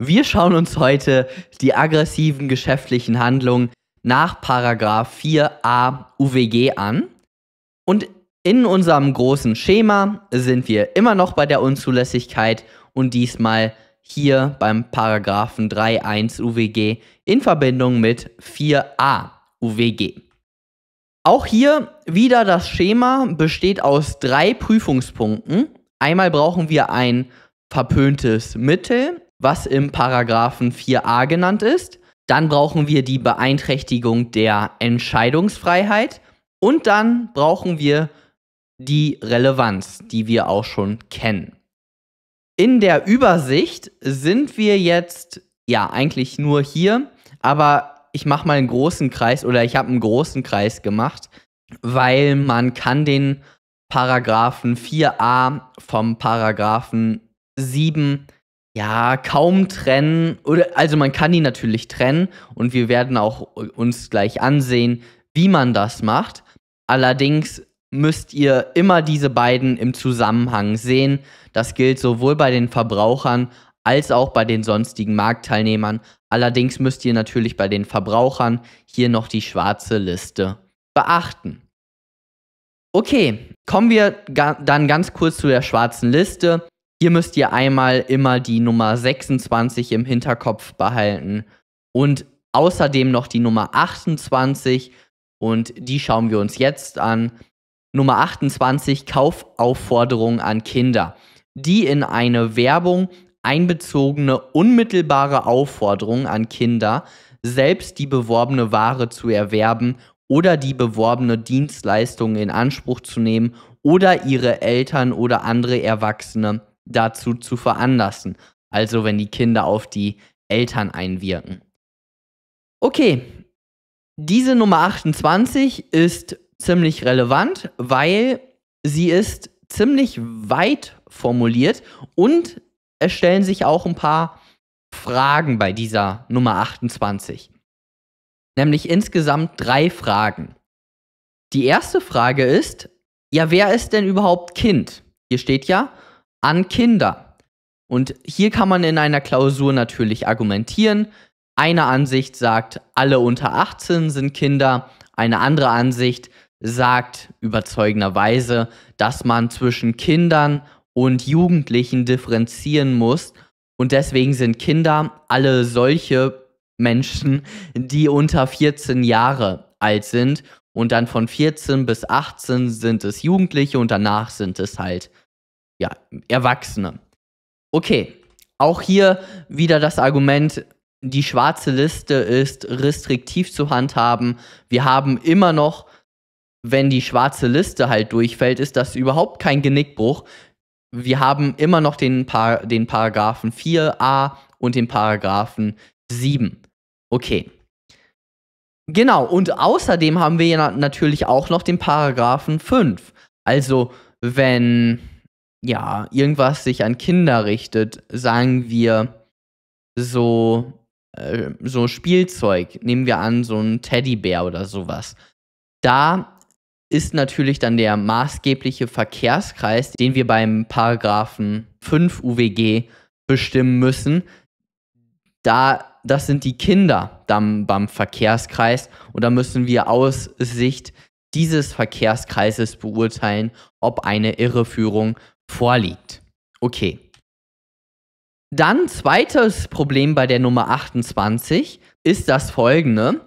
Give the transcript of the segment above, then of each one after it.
Wir schauen uns heute die aggressiven geschäftlichen Handlungen nach Paragraph 4a UWG an. Und in unserem großen Schema sind wir immer noch bei der Unzulässigkeit und diesmal hier beim Paragraphen 3.1 UWG in Verbindung mit 4a UWG. Auch hier wieder das Schema besteht aus drei Prüfungspunkten. Einmal brauchen wir ein verpöntes Mittel, was im Paragraphen 4a genannt ist. Dann brauchen wir die Beeinträchtigung der Entscheidungsfreiheit. Und dann brauchen wir die Relevanz, die wir auch schon kennen. In der Übersicht sind wir jetzt, ja, eigentlich nur hier, aber ich mache mal einen großen Kreis oder ich habe einen großen Kreis gemacht, weil man kann den Paragraphen 4a vom Paragraphen 7 ja, kaum trennen. Oder, also man kann die natürlich trennen und wir werden auch uns gleich ansehen, wie man das macht. Allerdings müsst ihr immer diese beiden im Zusammenhang sehen. Das gilt sowohl bei den Verbrauchern als auch bei den sonstigen Marktteilnehmern. Allerdings müsst ihr natürlich bei den Verbrauchern hier noch die schwarze Liste beachten. Okay, kommen wir ga dann ganz kurz zu der schwarzen Liste. Hier müsst ihr einmal immer die Nummer 26 im Hinterkopf behalten und außerdem noch die Nummer 28 und die schauen wir uns jetzt an. Nummer 28 Kaufaufforderung an Kinder. Die in eine Werbung einbezogene unmittelbare Aufforderung an Kinder, selbst die beworbene Ware zu erwerben oder die beworbene Dienstleistung in Anspruch zu nehmen oder ihre Eltern oder andere Erwachsene dazu zu veranlassen. Also wenn die Kinder auf die Eltern einwirken. Okay, diese Nummer 28 ist ziemlich relevant, weil sie ist ziemlich weit formuliert und es stellen sich auch ein paar Fragen bei dieser Nummer 28. Nämlich insgesamt drei Fragen. Die erste Frage ist, ja, wer ist denn überhaupt Kind? Hier steht ja, an Kinder. Und hier kann man in einer Klausur natürlich argumentieren. Eine Ansicht sagt, alle unter 18 sind Kinder. Eine andere Ansicht sagt überzeugenderweise, dass man zwischen Kindern und Jugendlichen differenzieren muss. Und deswegen sind Kinder alle solche Menschen, die unter 14 Jahre alt sind. Und dann von 14 bis 18 sind es Jugendliche und danach sind es halt ja, Erwachsene. Okay, auch hier wieder das Argument, die schwarze Liste ist restriktiv zu handhaben. Wir haben immer noch, wenn die schwarze Liste halt durchfällt, ist das überhaupt kein Genickbruch. Wir haben immer noch den, Par den Paragraphen 4a und den Paragraphen 7. Okay. Genau, und außerdem haben wir ja natürlich auch noch den Paragraphen 5. Also, wenn ja, irgendwas sich an Kinder richtet, sagen wir so, äh, so Spielzeug, nehmen wir an, so ein Teddybär oder sowas. Da ist natürlich dann der maßgebliche Verkehrskreis, den wir beim Paragraphen 5 UWG bestimmen müssen. Da, das sind die Kinder dann beim Verkehrskreis und da müssen wir aus Sicht dieses Verkehrskreises beurteilen, ob eine Irreführung vorliegt. Okay. Dann zweites Problem bei der Nummer 28 ist das folgende.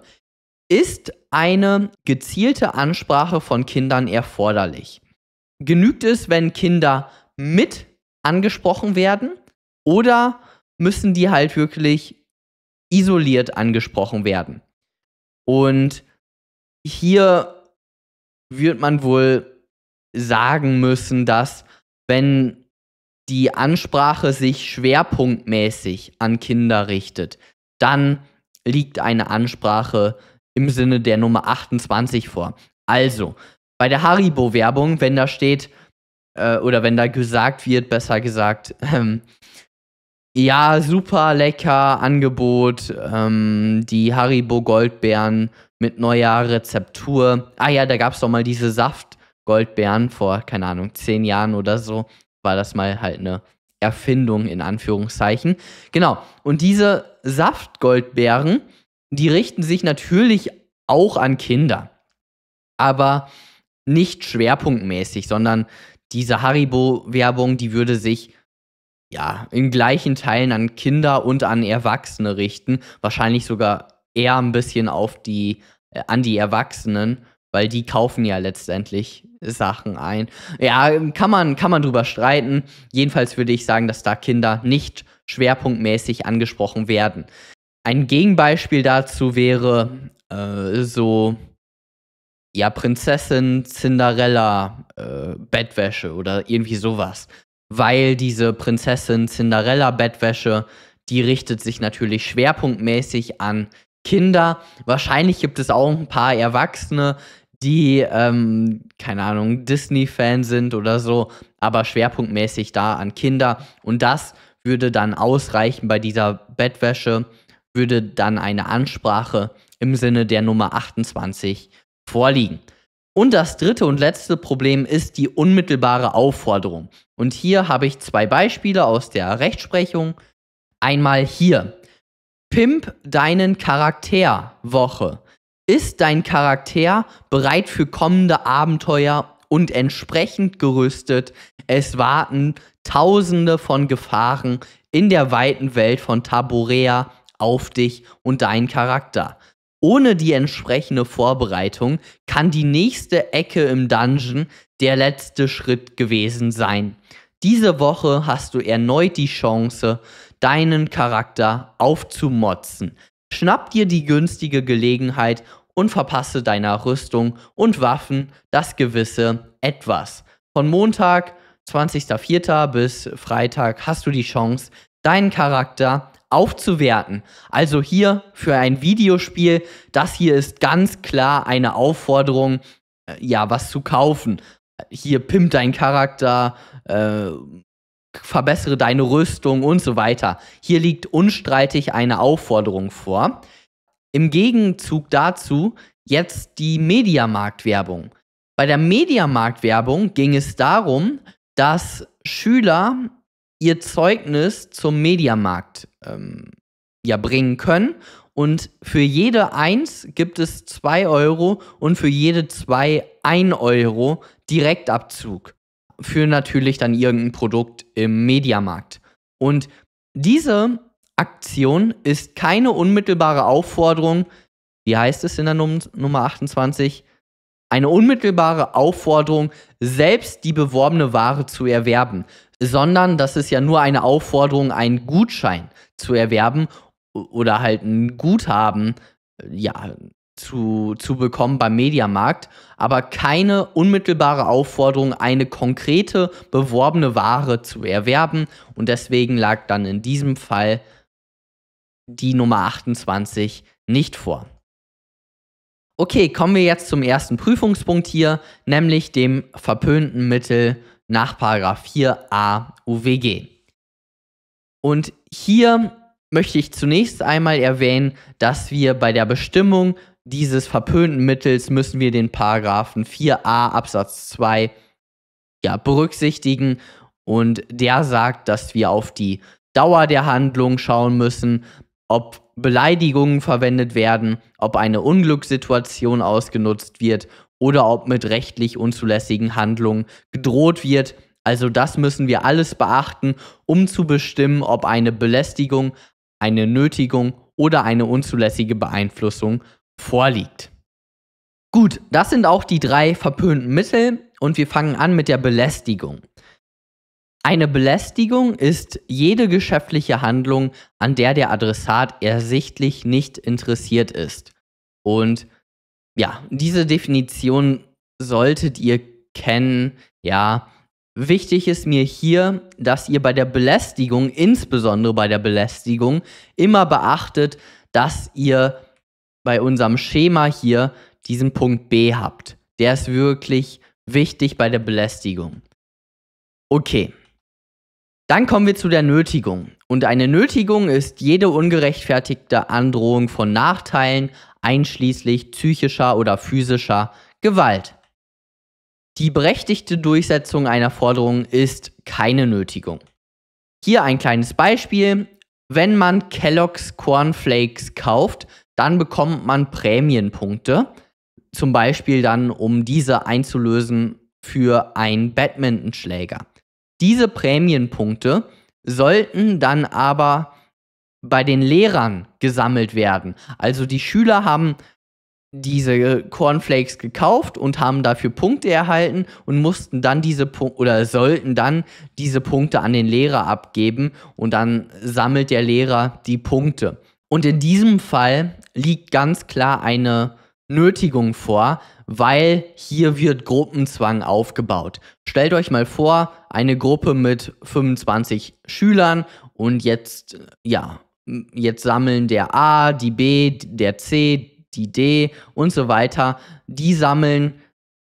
Ist eine gezielte Ansprache von Kindern erforderlich? Genügt es, wenn Kinder mit angesprochen werden oder müssen die halt wirklich isoliert angesprochen werden? Und hier wird man wohl sagen müssen, dass wenn die Ansprache sich schwerpunktmäßig an Kinder richtet, dann liegt eine Ansprache im Sinne der Nummer 28 vor. Also, bei der Haribo-Werbung, wenn da steht, äh, oder wenn da gesagt wird, besser gesagt, ähm, ja, super lecker Angebot, ähm, die Haribo Goldbeeren mit neuer Rezeptur. Ah ja, da gab es doch mal diese Saft, Goldbären vor, keine Ahnung, zehn Jahren oder so, war das mal halt eine Erfindung in Anführungszeichen. Genau. Und diese Saftgoldbären, die richten sich natürlich auch an Kinder. Aber nicht schwerpunktmäßig, sondern diese Haribo-Werbung, die würde sich ja in gleichen Teilen an Kinder und an Erwachsene richten. Wahrscheinlich sogar eher ein bisschen auf die, äh, an die Erwachsenen, weil die kaufen ja letztendlich Sachen ein. Ja, kann man, kann man drüber streiten. Jedenfalls würde ich sagen, dass da Kinder nicht schwerpunktmäßig angesprochen werden. Ein Gegenbeispiel dazu wäre äh, so, ja, Prinzessin Cinderella äh, Bettwäsche oder irgendwie sowas. Weil diese Prinzessin Cinderella Bettwäsche, die richtet sich natürlich schwerpunktmäßig an Kinder. Wahrscheinlich gibt es auch ein paar Erwachsene, die, ähm, keine Ahnung, Disney-Fan sind oder so, aber schwerpunktmäßig da an Kinder. Und das würde dann ausreichen bei dieser Bettwäsche, würde dann eine Ansprache im Sinne der Nummer 28 vorliegen. Und das dritte und letzte Problem ist die unmittelbare Aufforderung. Und hier habe ich zwei Beispiele aus der Rechtsprechung. Einmal hier. Pimp deinen Charakter Woche ist dein Charakter bereit für kommende Abenteuer und entsprechend gerüstet? Es warten Tausende von Gefahren in der weiten Welt von Taborea auf dich und deinen Charakter. Ohne die entsprechende Vorbereitung kann die nächste Ecke im Dungeon der letzte Schritt gewesen sein. Diese Woche hast du erneut die Chance, deinen Charakter aufzumotzen. Schnapp dir die günstige Gelegenheit und verpasse deiner Rüstung und Waffen das gewisse Etwas. Von Montag, 20.04. bis Freitag hast du die Chance, deinen Charakter aufzuwerten. Also hier für ein Videospiel, das hier ist ganz klar eine Aufforderung, äh, ja, was zu kaufen. Hier pimpt deinen Charakter, äh, verbessere deine Rüstung und so weiter. Hier liegt unstreitig eine Aufforderung vor. Im Gegenzug dazu jetzt die Mediamarktwerbung. Bei der Mediamarktwerbung ging es darum, dass Schüler ihr Zeugnis zum Mediamarkt ähm, ja, bringen können. Und für jede 1 gibt es 2 Euro und für jede 2 1 Euro Direktabzug. Für natürlich dann irgendein Produkt im Mediamarkt. Und diese Aktion ist keine unmittelbare Aufforderung, wie heißt es in der Num Nummer 28, eine unmittelbare Aufforderung, selbst die beworbene Ware zu erwerben, sondern das ist ja nur eine Aufforderung, einen Gutschein zu erwerben oder halt ein Guthaben äh, ja, zu, zu bekommen beim Mediamarkt, aber keine unmittelbare Aufforderung, eine konkrete beworbene Ware zu erwerben. Und deswegen lag dann in diesem Fall die Nummer 28 nicht vor. Okay, kommen wir jetzt zum ersten Prüfungspunkt hier, nämlich dem verpönten Mittel nach 4a UWG. Und hier möchte ich zunächst einmal erwähnen, dass wir bei der Bestimmung dieses verpönten Mittels müssen wir den Paragraphen 4a Absatz 2 ja, berücksichtigen und der sagt, dass wir auf die Dauer der Handlung schauen müssen, ob Beleidigungen verwendet werden, ob eine Unglückssituation ausgenutzt wird oder ob mit rechtlich unzulässigen Handlungen gedroht wird. Also das müssen wir alles beachten, um zu bestimmen, ob eine Belästigung, eine Nötigung oder eine unzulässige Beeinflussung vorliegt. Gut, das sind auch die drei verpönten Mittel und wir fangen an mit der Belästigung. Eine Belästigung ist jede geschäftliche Handlung, an der der Adressat ersichtlich nicht interessiert ist. Und ja, diese Definition solltet ihr kennen. Ja, wichtig ist mir hier, dass ihr bei der Belästigung, insbesondere bei der Belästigung, immer beachtet, dass ihr bei unserem Schema hier diesen Punkt B habt. Der ist wirklich wichtig bei der Belästigung. Okay, dann kommen wir zu der Nötigung. Und eine Nötigung ist jede ungerechtfertigte Androhung von Nachteilen, einschließlich psychischer oder physischer Gewalt. Die berechtigte Durchsetzung einer Forderung ist keine Nötigung. Hier ein kleines Beispiel. Wenn man Kellogg's Cornflakes kauft, dann bekommt man Prämienpunkte. Zum Beispiel dann, um diese einzulösen für einen Badmintonschläger. Diese Prämienpunkte sollten dann aber bei den Lehrern gesammelt werden. Also die Schüler haben diese Cornflakes gekauft und haben dafür Punkte erhalten und mussten dann diese Punkte oder sollten dann diese Punkte an den Lehrer abgeben und dann sammelt der Lehrer die Punkte. Und in diesem Fall liegt ganz klar eine Nötigung vor, weil hier wird Gruppenzwang aufgebaut. Stellt euch mal vor, eine Gruppe mit 25 Schülern und jetzt, äh, ja, jetzt sammeln der A, die B, der C, die D und so weiter. Die sammeln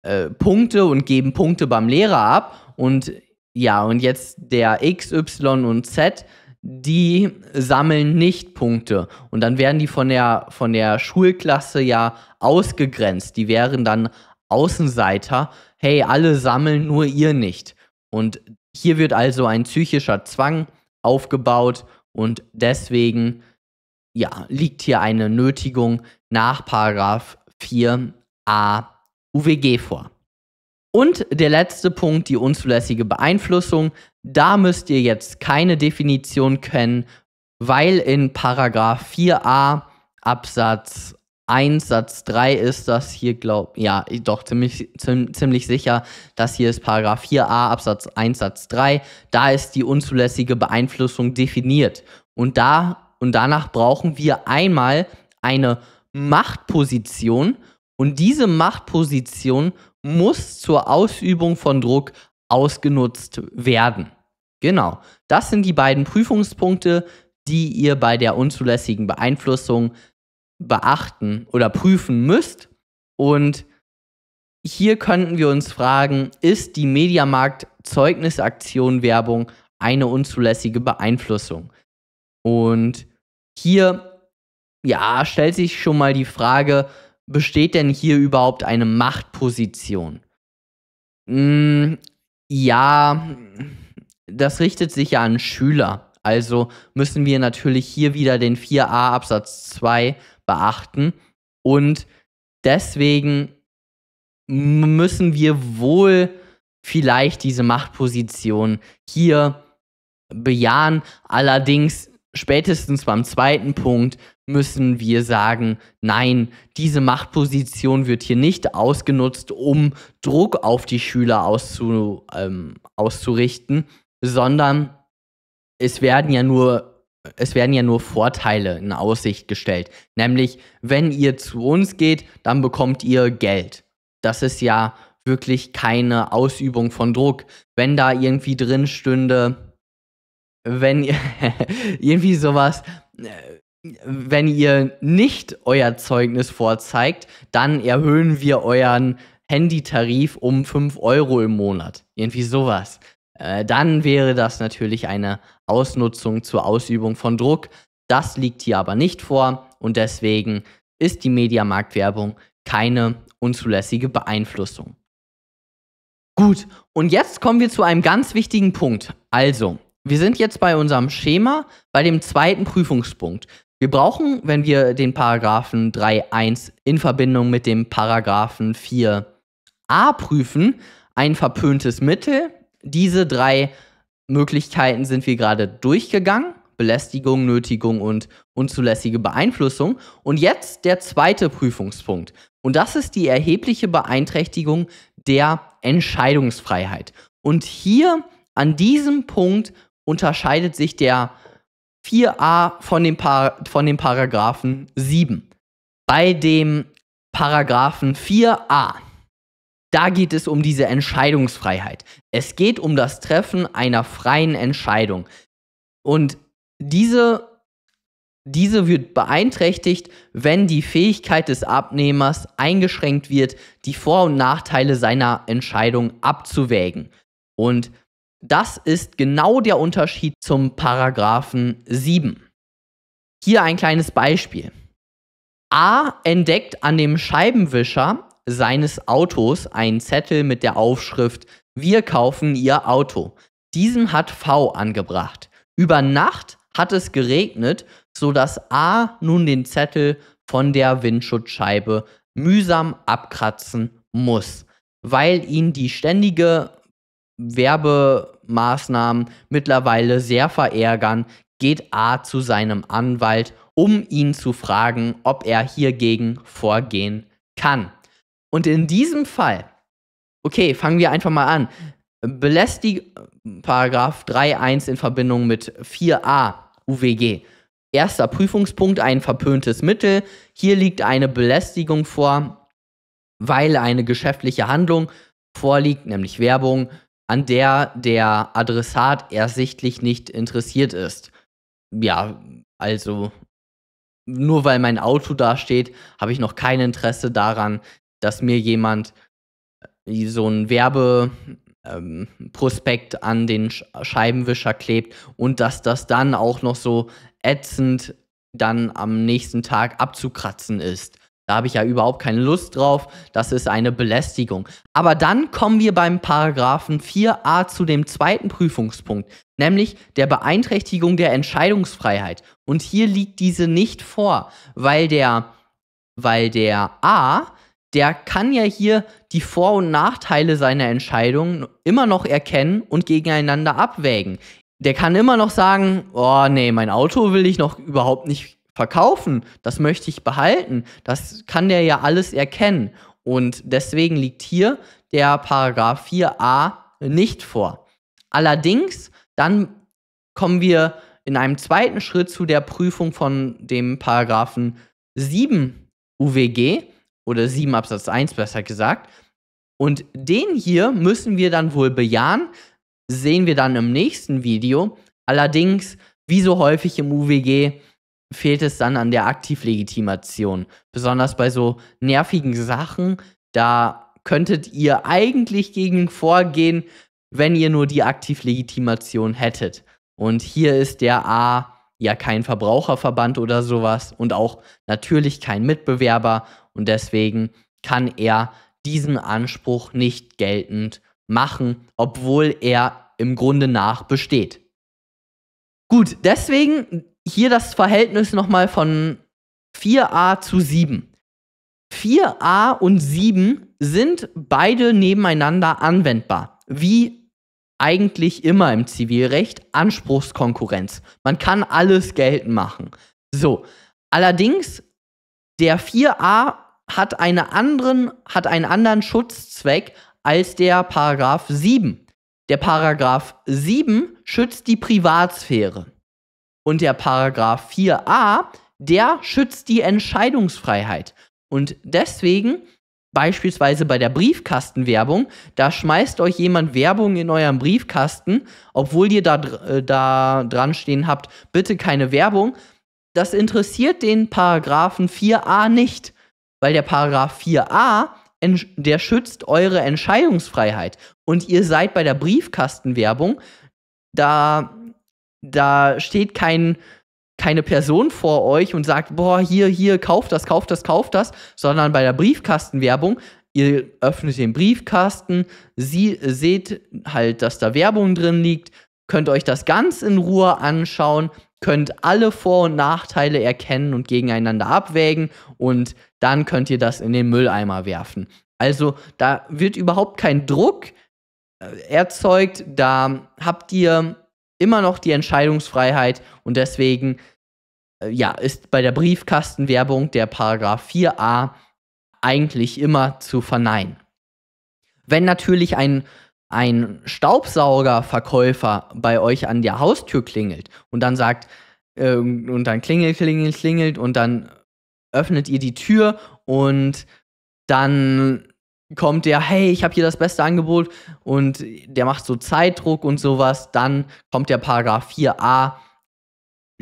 äh, Punkte und geben Punkte beim Lehrer ab und ja, und jetzt der X, Y und Z die sammeln nicht Punkte. Und dann werden die von der, von der Schulklasse ja ausgegrenzt. Die wären dann Außenseiter. Hey, alle sammeln, nur ihr nicht. Und hier wird also ein psychischer Zwang aufgebaut und deswegen ja, liegt hier eine Nötigung nach 4a UWG vor. Und der letzte Punkt, die unzulässige Beeinflussung da müsst ihr jetzt keine Definition kennen, weil in Paragraph 4a Absatz 1 Satz 3 ist das hier, glaub, ja, doch ziemlich, ziemlich sicher, das hier ist Paragraph 4a Absatz 1 Satz 3, da ist die unzulässige Beeinflussung definiert und da und danach brauchen wir einmal eine Machtposition und diese Machtposition muss zur Ausübung von Druck ausgenutzt werden. Genau, das sind die beiden Prüfungspunkte, die ihr bei der unzulässigen Beeinflussung beachten oder prüfen müsst. Und hier könnten wir uns fragen, ist die Mediamarkt Zeugnisaktion Werbung eine unzulässige Beeinflussung? Und hier, ja, stellt sich schon mal die Frage, besteht denn hier überhaupt eine Machtposition? Hm, ja, das richtet sich ja an Schüler. Also müssen wir natürlich hier wieder den 4a Absatz 2 beachten. Und deswegen müssen wir wohl vielleicht diese Machtposition hier bejahen. Allerdings spätestens beim zweiten Punkt müssen wir sagen, nein, diese Machtposition wird hier nicht ausgenutzt, um Druck auf die Schüler auszu, ähm, auszurichten, sondern es werden ja nur es werden ja nur Vorteile in Aussicht gestellt. Nämlich, wenn ihr zu uns geht, dann bekommt ihr Geld. Das ist ja wirklich keine Ausübung von Druck. Wenn da irgendwie drin stünde, wenn irgendwie sowas, äh, wenn ihr nicht euer Zeugnis vorzeigt, dann erhöhen wir euren Handytarif um 5 Euro im Monat. Irgendwie sowas. Äh, dann wäre das natürlich eine Ausnutzung zur Ausübung von Druck. Das liegt hier aber nicht vor und deswegen ist die Mediamarktwerbung keine unzulässige Beeinflussung. Gut, und jetzt kommen wir zu einem ganz wichtigen Punkt. Also, wir sind jetzt bei unserem Schema, bei dem zweiten Prüfungspunkt. Wir brauchen, wenn wir den Paragraphen 3.1 in Verbindung mit dem Paragraphen 4a prüfen, ein verpöntes Mittel. Diese drei Möglichkeiten sind wir gerade durchgegangen. Belästigung, Nötigung und unzulässige Beeinflussung. Und jetzt der zweite Prüfungspunkt. Und das ist die erhebliche Beeinträchtigung der Entscheidungsfreiheit. Und hier an diesem Punkt unterscheidet sich der 4a von dem, pa von dem Paragraphen 7. Bei dem Paragraphen 4a, da geht es um diese Entscheidungsfreiheit. Es geht um das Treffen einer freien Entscheidung. Und diese, diese wird beeinträchtigt, wenn die Fähigkeit des Abnehmers eingeschränkt wird, die Vor- und Nachteile seiner Entscheidung abzuwägen. Und das ist genau der Unterschied zum Paragraphen 7. Hier ein kleines Beispiel. A entdeckt an dem Scheibenwischer seines Autos einen Zettel mit der Aufschrift Wir kaufen Ihr Auto. Diesen hat V angebracht. Über Nacht hat es geregnet, sodass A nun den Zettel von der Windschutzscheibe mühsam abkratzen muss, weil ihn die ständige Werbemaßnahmen mittlerweile sehr verärgern, geht A zu seinem Anwalt, um ihn zu fragen, ob er hiergegen vorgehen kann. Und in diesem Fall, okay, fangen wir einfach mal an. Belästig Paragraph 3.1 in Verbindung mit 4a UWG. Erster Prüfungspunkt, ein verpöntes Mittel. Hier liegt eine Belästigung vor, weil eine geschäftliche Handlung vorliegt, nämlich Werbung, an der der Adressat ersichtlich nicht interessiert ist. Ja, also nur weil mein Auto da steht, habe ich noch kein Interesse daran, dass mir jemand äh, so ein Werbeprospekt ähm, an den Scheibenwischer klebt und dass das dann auch noch so ätzend dann am nächsten Tag abzukratzen ist. Da habe ich ja überhaupt keine Lust drauf. Das ist eine Belästigung. Aber dann kommen wir beim Paragraphen 4a zu dem zweiten Prüfungspunkt, nämlich der Beeinträchtigung der Entscheidungsfreiheit. Und hier liegt diese nicht vor, weil der, weil der A, der kann ja hier die Vor- und Nachteile seiner Entscheidung immer noch erkennen und gegeneinander abwägen. Der kann immer noch sagen, oh nee, mein Auto will ich noch überhaupt nicht verkaufen, das möchte ich behalten, das kann der ja alles erkennen. Und deswegen liegt hier der Paragraph 4a nicht vor. Allerdings, dann kommen wir in einem zweiten Schritt zu der Prüfung von dem Paragraphen 7 UWG oder 7 Absatz 1 besser gesagt. Und den hier müssen wir dann wohl bejahen, sehen wir dann im nächsten Video. Allerdings, wie so häufig im UWG, fehlt es dann an der Aktivlegitimation. Besonders bei so nervigen Sachen, da könntet ihr eigentlich gegen vorgehen, wenn ihr nur die Aktivlegitimation hättet. Und hier ist der A ja kein Verbraucherverband oder sowas und auch natürlich kein Mitbewerber und deswegen kann er diesen Anspruch nicht geltend machen, obwohl er im Grunde nach besteht. Gut, deswegen hier das Verhältnis nochmal von 4a zu 7. 4a und 7 sind beide nebeneinander anwendbar, wie eigentlich immer im Zivilrecht Anspruchskonkurrenz. Man kann alles geltend machen. So, allerdings, der 4a hat, eine anderen, hat einen anderen Schutzzweck als der Paragraph 7. Der Paragraph 7 schützt die Privatsphäre. Und der Paragraph 4a, der schützt die Entscheidungsfreiheit. Und deswegen, beispielsweise bei der Briefkastenwerbung, da schmeißt euch jemand Werbung in euren Briefkasten, obwohl ihr da, äh, da dran stehen habt, bitte keine Werbung. Das interessiert den Paragraphen 4a nicht, weil der Paragraph 4a, der schützt eure Entscheidungsfreiheit. Und ihr seid bei der Briefkastenwerbung, da da steht kein, keine Person vor euch und sagt, boah, hier, hier, kauft das, kauft das, kauft das, sondern bei der Briefkastenwerbung, ihr öffnet den Briefkasten, sie, seht halt, dass da Werbung drin liegt, könnt euch das ganz in Ruhe anschauen, könnt alle Vor- und Nachteile erkennen und gegeneinander abwägen und dann könnt ihr das in den Mülleimer werfen. Also da wird überhaupt kein Druck äh, erzeugt, da habt ihr immer noch die Entscheidungsfreiheit und deswegen äh, ja, ist bei der Briefkastenwerbung der Paragraph 4a eigentlich immer zu verneinen. Wenn natürlich ein, ein Staubsaugerverkäufer bei euch an der Haustür klingelt und dann sagt, äh, und dann klingelt, klingelt, klingelt und dann öffnet ihr die Tür und dann kommt der, hey, ich habe hier das beste Angebot und der macht so Zeitdruck und sowas, dann kommt der Paragraph 4a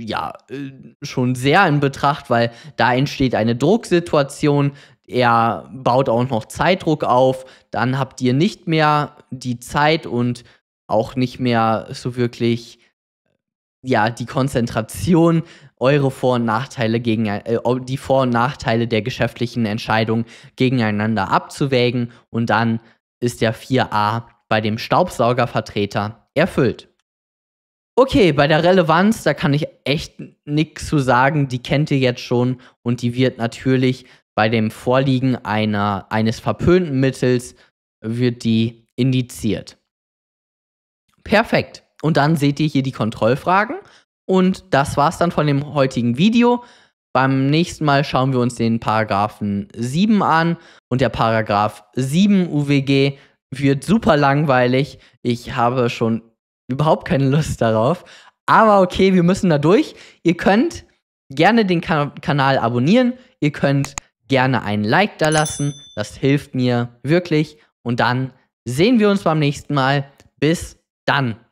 ja äh, schon sehr in Betracht, weil da entsteht eine Drucksituation, er baut auch noch Zeitdruck auf, dann habt ihr nicht mehr die Zeit und auch nicht mehr so wirklich ja die Konzentration, eure Vor- und Nachteile gegen äh, die Vor- und Nachteile der geschäftlichen Entscheidung gegeneinander abzuwägen und dann ist der 4a bei dem Staubsaugervertreter erfüllt. Okay, bei der Relevanz, da kann ich echt nichts zu sagen, die kennt ihr jetzt schon und die wird natürlich bei dem Vorliegen einer, eines verpönten Mittels wird die indiziert. Perfekt. Und dann seht ihr hier die Kontrollfragen. Und das war's dann von dem heutigen Video. Beim nächsten Mal schauen wir uns den Paragraphen 7 an und der Paragraph 7 UWG wird super langweilig. Ich habe schon überhaupt keine Lust darauf. Aber okay, wir müssen da durch. Ihr könnt gerne den kan Kanal abonnieren. Ihr könnt gerne ein Like da lassen. Das hilft mir wirklich. Und dann sehen wir uns beim nächsten Mal. Bis dann.